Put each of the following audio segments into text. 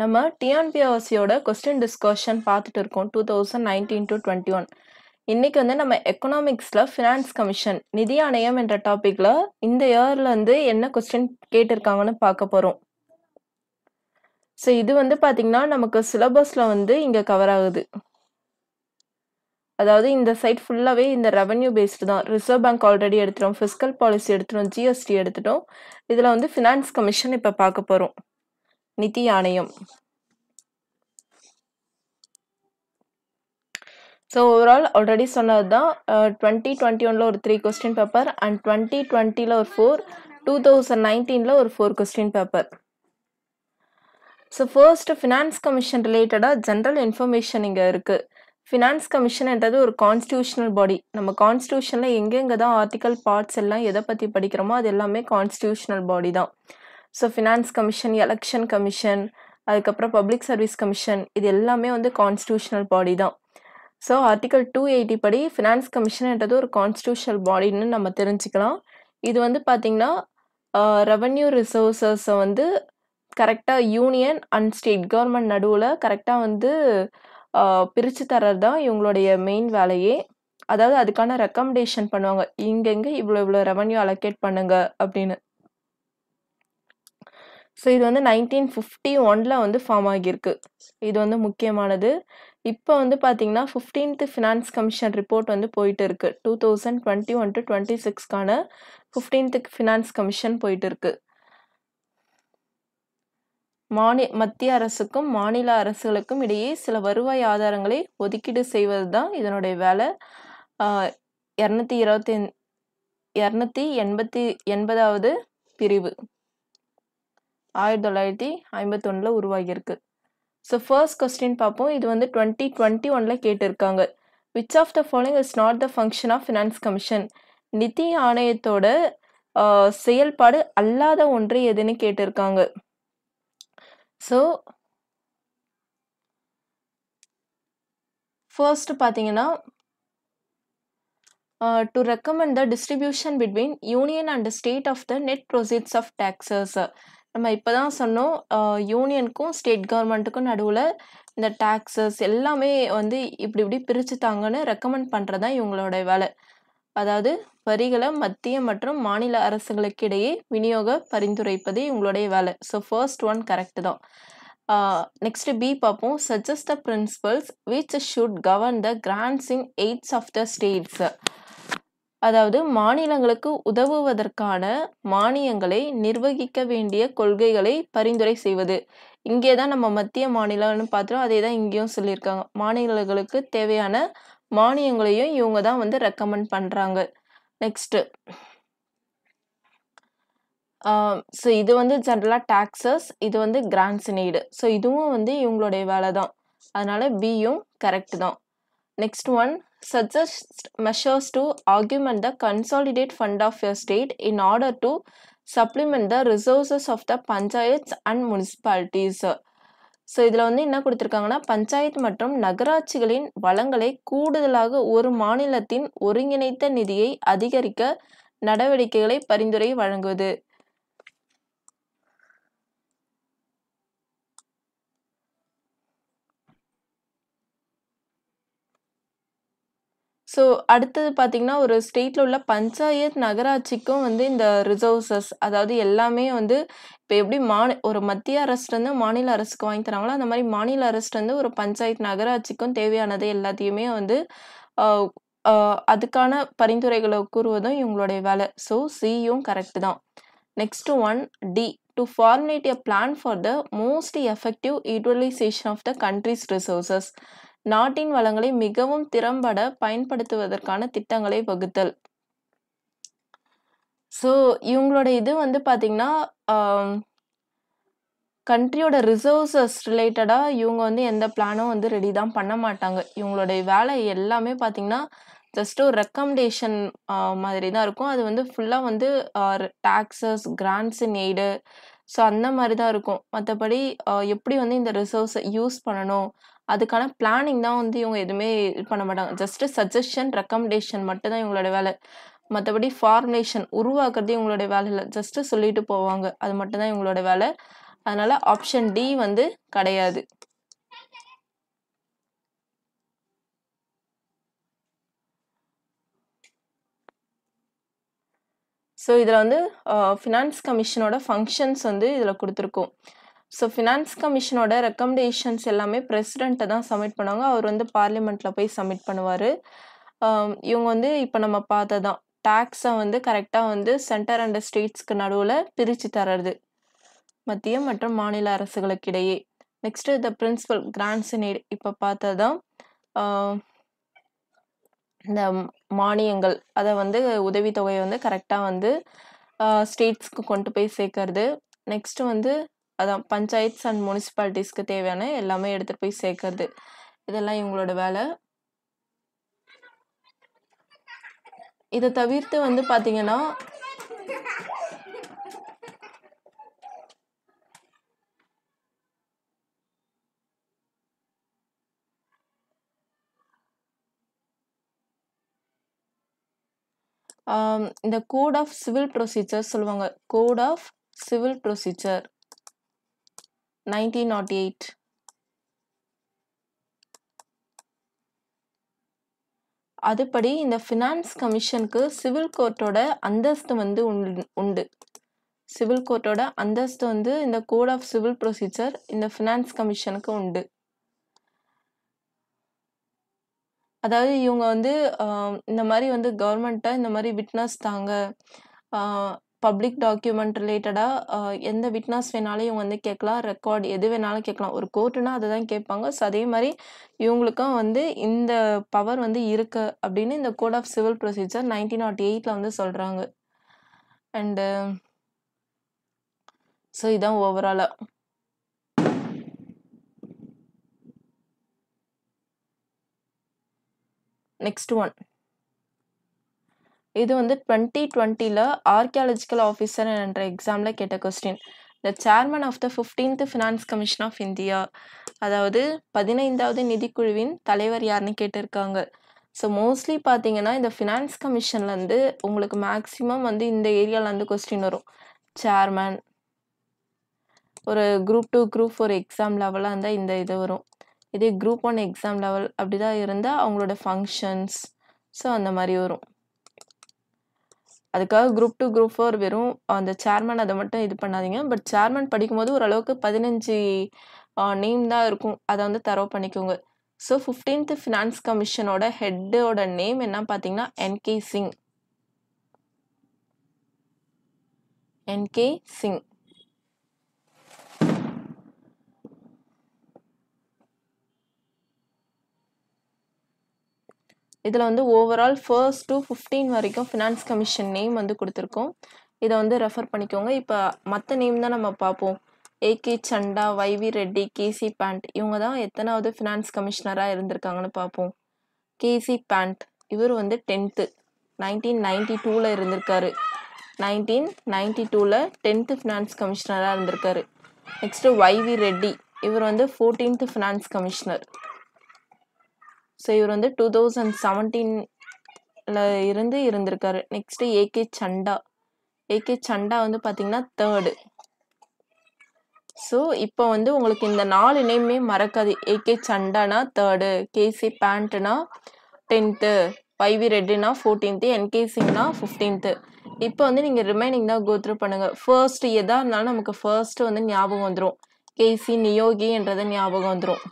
நம்ம டிஎன்பிஎஸ்சியோட question discussion பார்த்துட்டு இருக்கோம் two thousand nineteen to twenty one இன்றைக்கி வந்து நம்ம எக்கனாமிக்ஸில் ஃபினான்ஸ் கமிஷன் நிதி ஆணையம் என்ற டாப்பிக்கில் இந்த இயர்லேருந்து என்ன கொஸ்டின் கேட்டிருக்காங்கன்னு பார்க்க போகிறோம் ஸோ இது வந்து பார்த்திங்கன்னா நமக்கு சிலபஸில் வந்து இங்கே கவர் ஆகுது அதாவது இந்த சைட் ஃபுல்லாகவே இந்த ரெவன்யூ பேஸ்டு தான் ரிசர்வ் பேங்க் ஆல்ரெடி எடுத்துட்டோம் ஃபிஸ்கல் பாலிசி எடுத்துட்டோம் ஜிஎஸ்டி எடுத்துட்டோம் இதில் வந்து ஃபினான்ஸ் கமிஷன் இப்போ பார்க்க போகிறோம் நிதி ஆணையம் ஸோ ஓவரால் ஆல்ரெடி சொன்னது தான் டுவெண்ட்டி டுவெண்ட்டி ஒனில் ஒரு three question paper and twenty டுவெண்ட்டியில் ஒரு ஃபோர் டூ தௌசண்ட் நைன்டீனில் ஒரு four question paper so first finance commission ரிலேட்டடாக ஜென்ரல் இன்ஃபர்மேஷன் இங்கே இருக்குது ஃபினான்ஸ் கமிஷன்ன்றது ஒரு கான்ஸ்டியூஷனல் பாடி நம்ம கான்ஸ்டியூஷனில் எங்கெங்கே தான் ஆர்டிக்கல் பார்ட்ஸ் எல்லாம் எதை பற்றி படிக்கிறோமோ அது எல்லாமே கான்ஸ்டியூஷனல் பாடி தான் so finance commission election commission அதுக்கப்புறம் பப்ளிக் சர்வீஸ் கமிஷன் இது எல்லாமே வந்து கான்ஸ்டியூஷனல் பாடி தான் ஸோ ஆர்டிகல் டூ எயிட்டி படி ஃபினான்ஸ் கமிஷன்ன்றது ஒரு கான்ஸ்டியூஷனல் பாடின்னு நம்ம தெரிஞ்சுக்கலாம் இது வந்து பார்த்திங்கன்னா ரெவன்யூ ரிசோர்ஸஸை வந்து கரெக்டாக யூனியன் அண்ட் ஸ்டேட் கவர்மெண்ட் நடுவில் கரெக்டாக வந்து பிரித்து தர்றது தான் இவங்களுடைய மெயின் வேலையே அதாவது அதுக்கான ரெக்கமெண்டேஷன் பண்ணுவாங்க இங்கெங்கே இவ்வளோ இவ்வளோ ரெவன்யூ அலோகேட் பண்ணுங்க அப்படின்னு ஸோ இது வந்து நைன்டீன் ஃபிஃப்டி ஒனில் வந்து ஃபார்ம் ஆகியிருக்கு இது வந்து முக்கியமானது இப்போ வந்து பார்த்தீங்கன்னா ஃபிஃப்டீன்த் ஃபினான்ஸ் கமிஷன் ரிப்போர்ட் வந்து போயிட்டு இருக்கு two thousand twenty one to twenty சிக்ஸ்க்கான ஃபிஃப்டீன்த்துக்கு ஃபினான்ஸ் கமிஷன் போயிட்டு இருக்கு மாநி மத்திய அரசுக்கும் மாநில அரசுகளுக்கும் இடையே சில வருவாய் ஆதாரங்களை ஒதுக்கீடு செய்வது தான் இதனுடைய வேலை இரநூத்தி இருபத்தி இரநூத்தி எண்பத்தி எண்பதாவது பிரிவு ஆயிரத்தி தொள்ளாயிரத்தி ஒன்றில் உருவாகியிருக்கு ஸோ ஃபர்ஸ்ட் கொஸ்டின் பார்ப்போம் இது வந்து டுவெண்ட்டி டுவெண்ட்டி ஒனில் கேட்டிருக்காங்க which of the following is not the function of finance commission நிதி ஆணையத்தோட செயல்பாடு அல்லாத ஒன்று எதுன்னு கேட்டிருக்காங்க ஸோ ஃபர்ஸ்ட் பார்த்தீங்கன்னா to recommend the distribution between union and state of the net proceeds of taxes நம்ம இப்போ தான் சொன்னோம் யூனியனுக்கும் ஸ்டேட் கவர்மெண்ட்டுக்கும் நடுவில் இந்த டேக்ஸஸ் எல்லாமே வந்து இப்படி இப்படி தாங்கன்னு ரெக்கமெண்ட் பண்ணுறதா இவங்களோட வேலை அதாவது வரிகளை மத்திய மற்றும் மாநில அரசுகளுக்கு இடையே விநியோக பரிந்துரைப்பது இவங்களுடைய வேலை ஸோ ஃபர்ஸ்ட் ஒன் கரெக்டு தான் நெக்ஸ்ட் பி பார்ப்போம் suggest the principles which should govern the grants in aids of the states அதாவது மாநிலங்களுக்கு உதவுவதற்கான மானியங்களை நிர்வகிக்க வேண்டிய கொள்கைகளை பரிந்துரை செய்வது இங்கே தான் நம்ம மத்திய மாநிலம்னு பார்த்தோம் அதே தான் இங்கேயும் சொல்லியிருக்காங்க மாநிலங்களுக்கு தேவையான மானியங்களையும் இவங்க தான் வந்து ரெக்கமெண்ட் பண்ணுறாங்க நெக்ஸ்ட்டு ஸோ இது வந்து ஜென்ரலாக டாக்ஸஸ் இது வந்து கிராண்ட்ஸ் நீடு ஸோ இதுவும் வந்து இவங்களுடைய வேலை தான் அதனால் பியும் கரெக்ட் தான் next one suggests measures to augment the consolidate fund of your state in order to supplement the resources of the panchayats and municipalities. So இதில் வந்து என்ன கொடுத்துருக்காங்கன்னா பஞ்சாயத்து மற்றும் நகராட்சிகளின் வளங்களை கூடுதலாக ஒரு மாநிலத்தின் ஒருங்கிணைத்த நிதியை அதிகரிக்க நடவடிக்கைகளை பரிந்துரை வழங்குவது ஸோ அடுத்தது பார்த்தீங்கன்னா ஒரு ஸ்டேட்டில் உள்ள பஞ்சாயத் நகராட்சிக்கும் வந்து இந்த ரிசோர்ஸஸ் அதாவது எல்லாமே வந்து இப்போ எப்படி மா ஒரு மத்திய அரசுலேருந்து மாநில அரசுக்கு வாங்கி தராங்களோ அந்த மாதிரி மாநில அரசுலேருந்து ஒரு பஞ்சாயத் நகராட்சிக்கும் தேவையானது எல்லாத்தையுமே வந்து அதுக்கான பரிந்துரைகளை கூறுவதும் இவங்களுடைய வேலை ஸோ சியும் கரெக்டு தான் next one D to formulate a plan for the most effective utilisation of the country's resources நாட்டின் வளங்களை மிகவும் திறம்பட பயன்படுத்துவதற்கான திட்டங்களை வகுத்தல் ஸோ இவங்களோட இது வந்து பார்த்திங்கன்னா கண்ட்ரியோட ரிசோர்ஸஸ் ரிலேட்டடாக இவங்க வந்து எந்த பிளானும் வந்து ரெடி தான் பண்ண மாட்டாங்க இவங்களுடைய வேலை எல்லாமே பார்த்திங்கன்னா ஜஸ்ட் ஒரு ரெக்கமெண்டேஷன் மாதிரி தான் இருக்கும் அது வந்து ஃபுல்லாக வந்து taxes grants in aid so அந்த மாதிரி தான் இருக்கும் மற்றபடி எப்படி வந்து இந்த ரிசோர்ஸை யூஸ் பண்ணணும் அதுக்கான பிளானிங் தான் வந்து இவங்க எதுவுமே இது பண்ண மாட்டாங்க ஜஸ்ட்டு சஜஷன் ரெக்கமெண்டேஷன் மட்டும்தான் இவங்களோட வேலை மற்றபடி ஃபார்முலேஷன் உருவாக்குறது இவங்களோட வேலை இல்லை ஜஸ்ட்டு சொல்லிட்டு போவாங்க அது மட்டும்தான் இவங்களோட வேலை அதனால் ஆப்ஷன் டி வந்து கிடையாது ஸோ இதில் வந்து ஃபினான்ஸ் கமிஷனோட ஃபங்க்ஷன்ஸ் வந்து இதில் கொடுத்துருக்கோம் ஸோ ஃபினான்ஸ் கமிஷனோட ரெக்கமெண்டேஷன்ஸ் எல்லாமே ப்ரெசிடெண்ட்டை தான் சப்மிட் பண்ணுவாங்க அவர் வந்து பார்லிமெண்ட்டில் போய் சப்மிட் பண்ணுவார் இவங்க வந்து இப்போ நம்ம பார்த்ததான் டேக்ஸை வந்து கரெக்டாக வந்து சென்டர் அண்ட் ஸ்டேட்ஸ்க்கு நடுவில் பிரித்து தர்றது மத்திய மற்றும் மாநில அரசுகளுக்கு இடையே next the principal grants in இப்போ இப்போ பார்த்ததான் இந்த மானியங்கள் அதை வந்து உதவித்தொகையை வந்து கரெக்டாக வந்து ஸ்டேட்ஸ்க்கு கொண்டு போய் சேர்க்கறது நெக்ஸ்ட்டு வந்து அதான் பஞ்சாயத்ஸ் அண்ட் முனிசிபாலிட்டிஸ்க்கு தேவையான எல்லாமே எடுத்துகிட்டு போய் சேர்க்கறது இதெல்லாம் இவங்களோட வேலை இதை தவிர்த்து வந்து பார்த்தீங்கன்னா இந்த கோட் ஆஃப் சிவில் ப்ரொசீஜர் சொல்லுவாங்க கோட் ஆஃப் சிவில் ப்ரொசீஜர் 1908 அதுபடி இந்த ஃபினான்ஸ் கமிஷனுக்கு சிவில் கோர்ட்டோட அந்தஸ்து வந்து உண்டு சிவில் கோர்ட்டோட அந்தஸ்து வந்து இந்த கோட் ஆஃப் சிவில் ப்ரொசீஜர் இந்த ஃபினான்ஸ் கமிஷனுக்கு உண்டு அதாவது இவங்க வந்து இந்த மாதிரி வந்து கவர்மெண்ட்டை இந்த மாதிரி விட்னஸ் தாங்க பப்ளிக் டாக்குமெண்ட் ரிலேட்டடாக எந்த விட்னஸ் வேணாலும் இவங்க வந்து கேட்கலாம் ரெக்கார்டு எது வேணாலும் கேட்கலாம் ஒரு கோர்ட்டுனா அதை தான் கேட்பாங்க ஸோ அதே மாதிரி இவங்களுக்கும் வந்து இந்த பவர் வந்து இருக்குது அப்படின்னு இந்த code of civil procedure nineteen naught எயிட்டில் வந்து சொல்கிறாங்க அண்டு ஸோ இதுதான் ஓவராலாக நெக்ஸ்ட் ஒன் இது வந்து டுவெண்ட்டி டுவெண்ட்டியில் ஆர்கியாலஜிக்கல் ஆஃபீஸர் என்ற எக்ஸாமில் கேட்ட question the chairman of the fifteenth finance commission of India அதாவது பதினைந்தாவது நிதிக்குழுவின் தலைவர் யாருன்னு கேட்டிருக்காங்க ஸோ மோஸ்ட்லி பார்த்தீங்கன்னா இந்த ஃபினான்ஸ் கமிஷன்லேருந்து உங்களுக்கு மேக்ஸிமம் வந்து இந்த ஏரியாவிலேருந்து கொஸ்டின் வரும் சேர்மன் ஒரு group two group four exam லெவலாக இருந்தால் இந்த இது வரும் இதே குரூப் ஒன் எக்ஸாம் லெவல் அப்படி தான் இருந்தால் அவங்களோட ஃபங்க்ஷன்ஸ் ஸோ அந்த மாதிரி வரும் அதுக்காக குரூப் டூ குரூப் ஃபோர் வெறும் அந்த சேர்மன் அதை மட்டும் இது பண்ணாதீங்க பட் சேர்மன் படிக்கும்போது ஓரளவுக்கு பதினஞ்சு நேம் தான் இருக்கும் அதை வந்து தரவு பண்ணிக்கோங்க ஸோ ஃபிஃப்டீன்த் ஃபினான்ஸ் கமிஷனோட ஹெட்டோட நேம் என்ன பார்த்தீங்கன்னா என்கே சிங் என்கே சிங் இதில் வந்து ஓவரால் ஃபர்ஸ்ட் டு ஃபிஃப்டீன் வரைக்கும் ஃபினான்ஸ் கமிஷன் நேம் வந்து கொடுத்துருக்கோம் இதை வந்து ரெஃபர் பண்ணிக்கோங்க இப்போ மற்ற நேம் தான் நம்ம பார்ப்போம் A K Chanda Y V Reddy K C Pant இவங்க தான் எத்தனாவது ஃபினான்ஸ் கமிஷனராக இருந்திருக்காங்கன்னு பார்ப்போம் கேசி பேண்ட் இவர் வந்து டென்த்து நைன்டீன் நைன்டி டூவில் இருந்திருக்காரு நைன்டீன் நைன்டி டூவில் டென்த்து ஃபினான்ஸ் கமிஷனராக இருந்திருக்காரு நெக்ஸ்ட்டு வைவி ரெட்டி இவர் வந்து ஃபோர்டீன்த்து ஃபினான்ஸ் கமிஷனர் ஸோ இவர் வந்து டூ தௌசண்ட் செவன்டீனில் இருந்து இருந்திருக்காரு next A K Chanda A K Chanda வந்து பார்த்தீங்கன்னா தேர்டு ஸோ இப்போ வந்து உங்களுக்கு இந்த நாலு நேமே மறக்காது ஏகே சண்டானா தேர்டு கேசி பேண்ட்னா டென்த்து பைவி ரெட்டுனா ஃபோர்டீன்த்து என்கே சிங்னா ஃபிஃப்டீன்த்து இப்போ வந்து நீங்கள் ரிமைனிங் தான் கோத்ரூ பண்ணுங்கள் ஃபர்ஸ்ட் எதாக இருந்தாலும் நமக்கு ஃபர்ஸ்ட் வந்து ஞாபகம் வந்துடும் கேசி நியோகின்றதை ஞாபகம் வந்துடும்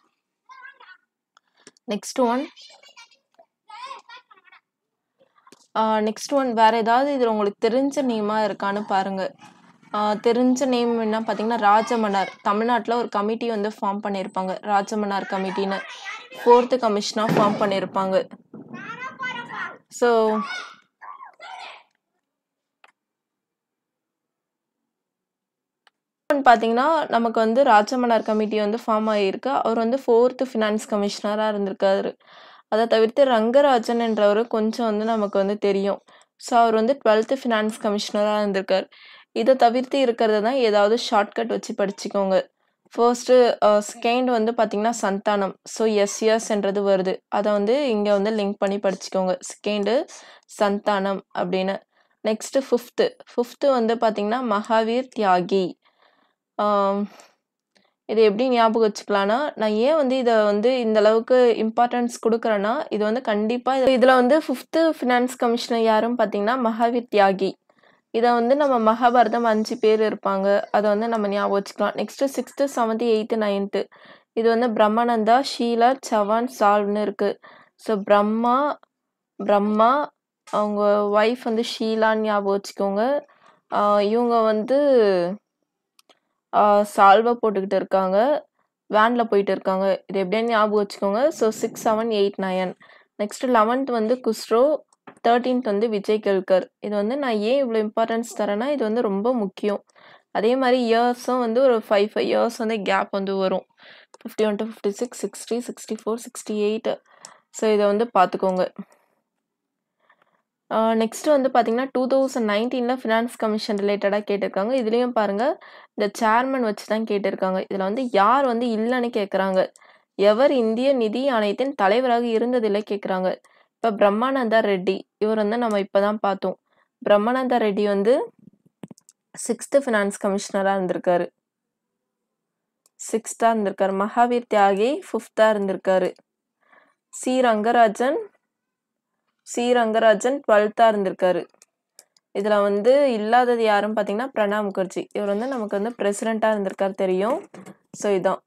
நெக்ஸ்ட் ஒன் நெக்ஸ்ட் ஒன் வேறு ஏதாவது இதில் உங்களுக்கு தெரிஞ்ச நேமா இருக்கான்னு பாருங்கள் தெரிஞ்ச நேம் என்ன பார்த்தீங்கன்னா ராஜமன்னார் தமிழ்நாட்டில் ஒரு கமிட்டி வந்து ஃபார்ம் பண்ணியிருப்பாங்க ராஜமன்னார் கமிட்டின்னு ஃபோர்த்து கமிஷனாக ஃபார்ம் பண்ணியிருப்பாங்க ஸோ பார்த்தீங்கன்னா நமக்கு வந்து ராஜமன்னார் கமிட்டி வந்து ஃபார்ம் ஆகியிருக்கு அவர் வந்து ஃபோர்த்து ஃபினான்ஸ் கமிஷனராக இருந்திருக்காரு அதை தவிர்த்து ரங்கராஜன் என்றவர் கொஞ்சம் வந்து நமக்கு வந்து தெரியும் ஸோ அவர் வந்து டுவெல்த்து ஃபினான்ஸ் கமிஷனராக இருந்திருக்கார் இதை தவிர்த்து இருக்கிறது தான் ஏதாவது ஷார்ட்கட் வச்சு படிச்சுக்கோங்க ஃபர்ஸ்ட்டு ஸ்கேண்ட் வந்து பார்த்திங்கன்னா சந்தானம் ஸோ என்றது வருது அதை வந்து இங்கே வந்து லிங்க் பண்ணி படிச்சுக்கோங்க ஸ்கேண்டு சந்தானம் அப்படின்னு நெக்ஸ்ட்டு ஃபிஃப்த்து ஃபிஃப்த்து வந்து பார்த்திங்கன்னா மகாவீர் தியாகி இது எப்படி ஞாபகம் வச்சுக்கலான்னா நான் ஏன் வந்து இதை வந்து இந்த அளவுக்கு இம்பார்ட்டன்ஸ் கொடுக்குறேன்னா இது வந்து கண்டிப்பாக இதில் வந்து ஃபிஃப்த்து ஃபினான்ஸ் கமிஷனர் யாரும் பார்த்தீங்கன்னா மகாவீர் தியாகி இதை வந்து நம்ம மகாபாரதம் அஞ்சு பேர் இருப்பாங்க அதை வந்து நம்ம ஞாபகம் வச்சுக்கலாம் next sixth seventh eighth ninth இது வந்து பிரம்மானந்தா ஷீலா சவான் சால்னு இருக்குது ஸோ பிரம்மா பிரம்மா அவங்க ஒய்ஃப் வந்து ஷீலான்னு ஞாபகம் வச்சுக்கோங்க இவங்க வந்து ஆ சால்வா போட்டுக்கிட்டு இருக்காங்க. வேனில் போயிட்டு இருக்காங்க. இது எப்படின்னு ஞாபகம் வச்சுக்கோங்க. So six seven eight nine next eleventh வந்து குஸ்ரோ. தேர்டீன்த் வந்து விஜய் கெல்கர். இது வந்து நான் ஏன் இவ்வளோ இம்பார்ட்டன்ஸ் தரேன்னா, இது வந்து ரொம்ப முக்கியம். அதே மாதிரி இயர்ஸும் வந்து ஒரு ஃபைவ் ஃபைவ் இயர்ஸ் வந்து கேப் வந்து வரும். Fifty six sixty sixty four sixty eight so இதை வந்து பார்த்துக்கோங்க. நெக்ஸ்ட் வந்து பார்த்தீங்கன்னா, நைன்டீனில் ஃபினான்ஸ் கமிஷன் ரிலேட்டடாக கேட்டிருக்காங்க. இதுலேயும் பாருங்கள் இந்த சேர்மன் வச்சு தான் கேட்டிருக்காங்க இதில் வந்து யார் வந்து இல்லைன்னு கேட்குறாங்க எவர் இந்திய நிதி ஆணையத்தின் தலைவராக இருந்ததில்லை கேட்குறாங்க இப்போ பிரம்மானந்தா ரெட்டி இவர் வந்து நம்ம இப்போ தான் பார்த்தோம் பிரம்மானந்தா ரெட்டி வந்து சிக்ஸ்த்து ஃபினான்ஸ் கமிஷனராக இருந்திருக்காரு சிக்ஸ்த்தாக இருந்திருக்காரு மகாவீர் தியாகி ஃபிஃப்த்தாக இருந்திருக்காரு சி ரங்கராஜன் சி ரங்கராஜன் டுவெல்த்தாக இருந்திருக்காரு இதில் வந்து இல்லாதது யாருன்னு பார்த்தீங்கன்னா பிரணாப் முகர்ஜி இவர் வந்து நமக்கு வந்து பிரசிடெண்ட்டாக இருந்திருக்கார் தெரியும் ஸோ இதான்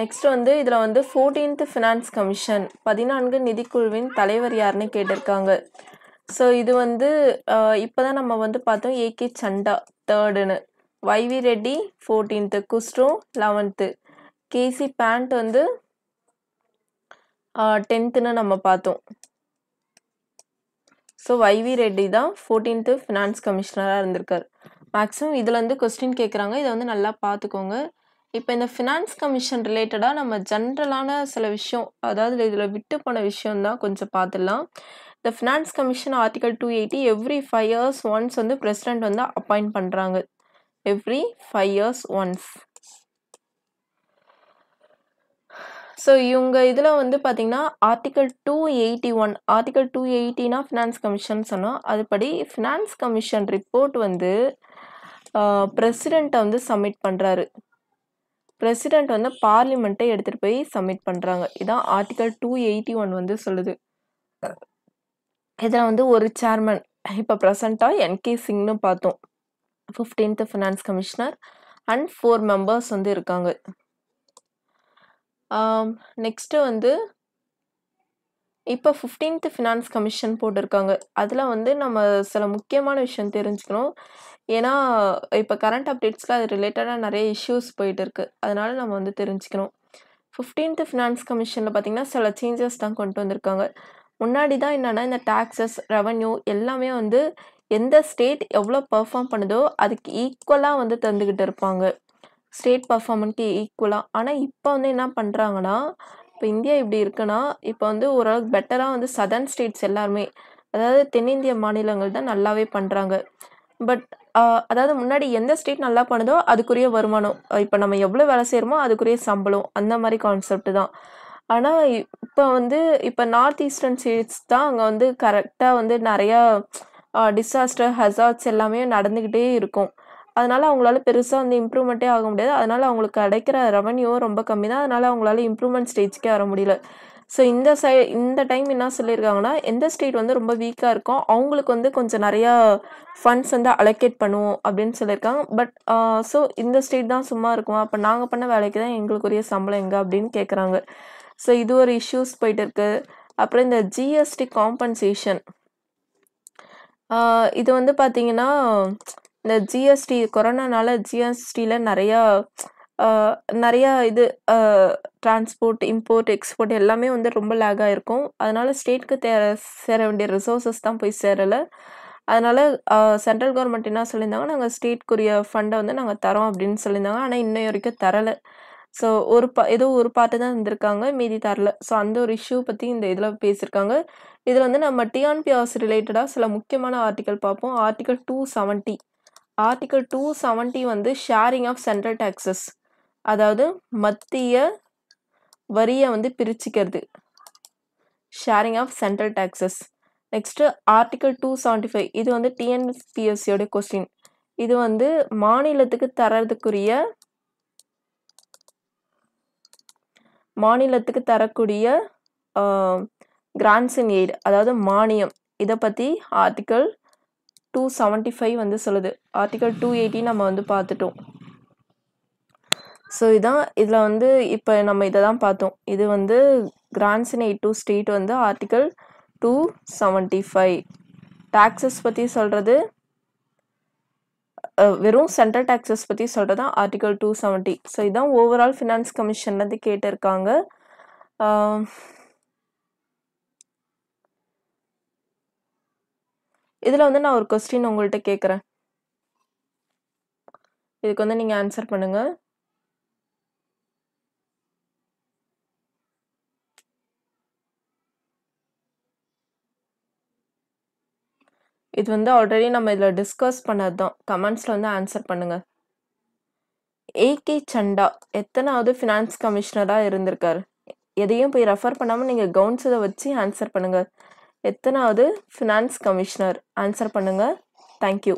நெக்ஸ்ட் வந்து இதில் வந்து ஃபோர்டீன்த் ஃபினான்ஸ் கமிஷன் பதினான்கு நிதிக்குழுவின் தலைவர் யாருன்னு கேட்டிருக்காங்க ஸோ இது வந்து இப்போ தான் நம்ம வந்து பார்த்தோம் ஏகே சண்டா தேர்டுன்னு Y V Reddy fourteenth Khusro eleventh K C Pant வந்து டென்த்துன்னு நம்ம பார்த்தோம் ஸோ வைவி ரெட்டி தான் ஃபோர்டீன்த்து ஃபினான்ஸ் கமிஷனராக இருந்திருக்கார் மேக்ஸிமம் இதில் வந்து கொஸ்டின் கேட்குறாங்க இதை வந்து நல்லா பார்த்துக்கோங்க இப்போ இந்த ஃபினான்ஸ் கமிஷன் ரிலேட்டடாக நம்ம ஜென்ரலான சில விஷயம் அதாவது இதில் விட்டு போன விஷயம்தான் கொஞ்சம் பார்த்துடலாம் இந்த finance commission article two eighty every five years once வந்து ப்ரெசிடென்ட் வந்து அப்பாயிண்ட் பண்ணுறாங்க every five years once so இவங்க இதில் வந்து பார்த்தீங்கன்னா article two eighty one article two எயிட்டினா ஃபினான்ஸ் கமிஷன் சொன்னோம் அதுபடி ஃபினான்ஸ் கமிஷன் ரிப்போர்ட் வந்து பிரசிடெண்ட்டை வந்து சப்மிட் பண்ணுறாரு பிரசிடெண்ட் வந்து பார்லிமெண்ட்டை எடுத்துகிட்டு போய் சப்மிட் பண்ணுறாங்க இதான் ஆர்டிக்கல் டூ எயிட்டி ஒன் வந்து சொல்லுது இதில் வந்து ஒரு சேர்மன் இப்போ ப்ரெசண்ட்டாக என்கே சிங்னு பார்த்தோம் fifteenth finance commissioner and four members வந்து இருக்காங்க நெக்ஸ்ட்டு வந்து இப்போ ஃபிஃப்டீன்த்து ஃபினான்ஸ் கமிஷன் போட்டிருக்காங்க அதில் வந்து நம்ம சில முக்கியமான விஷயம் தெரிஞ்சுக்கணும் ஏன்னா இப்போ கரண்ட் அப்டேட்ஸில் அது ரிலேட்டடாக நிறைய இஷ்யூஸ் போயிட்டு இருக்குது அதனால நம்ம வந்து தெரிஞ்சுக்கணும் ஃபிஃப்டீன்த்து ஃபினான்ஸ் கமிஷனில் பார்த்திங்கன்னா சில சேஞ்சஸ் தான் கொண்டு வந்திருக்காங்க முன்னாடி தான் என்னென்னா இந்த டேக்ஸஸ் ரெவன்யூ எல்லாமே வந்து எந்த ஸ்டேட் எவ்வளோ பர்ஃபார்ம் பண்ணுதோ அதுக்கு ஈக்குவலாக வந்து தந்துக்கிட்டு இருப்பாங்க ஸ்டேட் பர்ஃபார்மன்ட்டு ஈக்குவலாக ஆனால் இப்போ வந்து என்ன பண்ணுறாங்கன்னா இப்போ இந்தியா இப்படி இருக்குன்னா இப்போ வந்து ஓரளவுக்கு பெட்டராக வந்து சதர்ன் ஸ்டேட்ஸ் எல்லாருமே அதாவது தென்னிந்திய மாநிலங்கள் தான் நல்லாவே பண்ணுறாங்க பட் அதாவது முன்னாடி எந்த ஸ்டேட் நல்லா பண்ணுதோ அதுக்குரிய வருமானம் இப்போ நம்ம எவ்வளோ வேலை செய்கிறோமோ அதுக்குரிய சம்பளம் அந்த மாதிரி கான்செப்ட் தான் ஆனால் இப்போ வந்து இப்போ நார்த் ஈஸ்டர்ன் ஸ்டேட்ஸ் தான் அங்கே வந்து கரெக்டாக வந்து நிறையா டிசாஸ்டர் ஹசார்ட்ஸ் எல்லாமே நடந்துக்கிட்டே இருக்கும் அதனால அவங்களால பெருசாக வந்து இம்ப்ரூவ்மெண்ட்டே ஆக முடியாது அதனால அவங்களுக்கு கிடைக்கிற ரெவன்யூவும் ரொம்ப கம்மி தான் அதனால அவங்களால இம்ப்ரூவ்மெண்ட் ஸ்டேஜ்க்கே வர முடியல ஸோ இந்த சை இந்த டைம் என்ன சொல்லியிருக்காங்கன்னா எந்த ஸ்டேட் வந்து ரொம்ப வீக்காக இருக்கும் அவங்களுக்கு வந்து கொஞ்சம் நிறையா ஃபண்ட்ஸ் வந்து அலோகேட் பண்ணுவோம் அப்படின்னு சொல்லியிருக்காங்க பட் ஸோ இந்த ஸ்டேட் தான் சும்மா இருக்குமா அப்போ நாங்கள் பண்ண வேலைக்கு தான் எங்களுக்குரிய சம்பளம் எங்கே அப்படின்னு கேட்குறாங்க ஸோ இது ஒரு இஷ்யூஸ் போயிட்டு இருக்கு அப்புறம் இந்த ஜிஎஸ்டி காம்பன்சேஷன் இது வந்து பார்த்தீங்கன்னா இந்த ஜிஎஸ்டி கொரோனானால ஜிஎஸ்டியில் நிறையா நிறையா இது டிரான்ஸ்போர்ட் இம்போர்ட் எக்ஸ்போர்ட் எல்லாமே வந்து ரொம்ப லேக் இருக்கும் அதனால் ஸ்டேட்க்கு தே சேர வேண்டிய ரிசோர்ஸஸ் தான் போய் சேரலை அதனால் சென்ட்ரல் கவர்மெண்ட் என்ன சொல்லியிருந்தாங்க நாங்கள் ஸ்டேட்க்குரிய ஃபண்டை வந்து நாங்கள் தரோம் அப்படின்னு சொல்லியிருந்தாங்க ஆனால் இன்னும் வரைக்கும் தரலை ஸோ ஒரு பா ஏதோ ஒரு பாட்டு தான் இருந்திருக்காங்க மீதி தரல ஸோ அந்த ஒரு இஷ்யூ பற்றி இந்த இதில் பேசியிருக்காங்க இதில் வந்து நம்ம டிஆன்பி ஹவுஸ் ரிலேட்டடாக சில முக்கியமான ஆர்டிக்கல் பார்ப்போம் article two seventy article two seventy வந்து ஷேரிங் ஆஃப் சென்ட்ரல் டேக்ஸஸ் அதாவது மத்திய வரியை வந்து பிரிச்சுக்கிறது sharing of central taxes next article two seventy five இது வந்து டிஎன்பிஎஸ்சியோடைய கொஸ்டின் இது வந்து மாநிலத்துக்கு தரதுக்குரிய மாநிலத்துக்கு தரக்கூடிய கிராண்ட்ஸ் இன் எய்டு அதாவது மானியம் இதை பற்றி ஆர்டிக்கல் டூ செவன்டி ஃபைவ் வந்து சொல்லுது ஆர்டிகல் டூ எயிட்டி நம்ம வந்து பார்த்துட்டோம் ஸோ இதான் இதில் வந்து இப்போ நம்ம இதை தான் பார்த்தோம் இது வந்து எயிட் டூ ஸ்டேட் வந்து article two seventy five taxes பற்றி சொல்கிறது வெறும் சென்ட்ரல் டேக்ஸஸ் பற்றி சொல்கிறது தான் ஆர்டிகல் டூ செவன்ட்டி ஸோ இதுதான் ஓவரால் ஃபினான்ஸ் கமிஷன்லேருந்து கேட்டிருக்காங்க இதில் வந்து நான் ஒரு கொஸ்டின் உங்கள்கிட்ட கேட்குறேன் இதுக்கு வந்து நீங்கள் ஆன்சர் பண்ணுங்கள் இது வந்து ஆல்ரெடி நம்ம இதில் டிஸ்கஸ் பண்ணது தான் கமெண்ட்ஸில் வந்து ஆன்சர் பண்ணுங்கள் ஏகே சண்டா எத்தனாவது ஃபினான்ஸ் கமிஷனராக இருந்திருக்காரு எதையும் போய் ரெஃபர் பண்ணாமல் நீங்கள் கவுன்ஸதை வச்சு ஆன்சர் பண்ணுங்கள் எத்தனாவது ஃபினான்ஸ் கமிஷனர் ஆன்சர் பண்ணுங்கள் தேங்க்யூ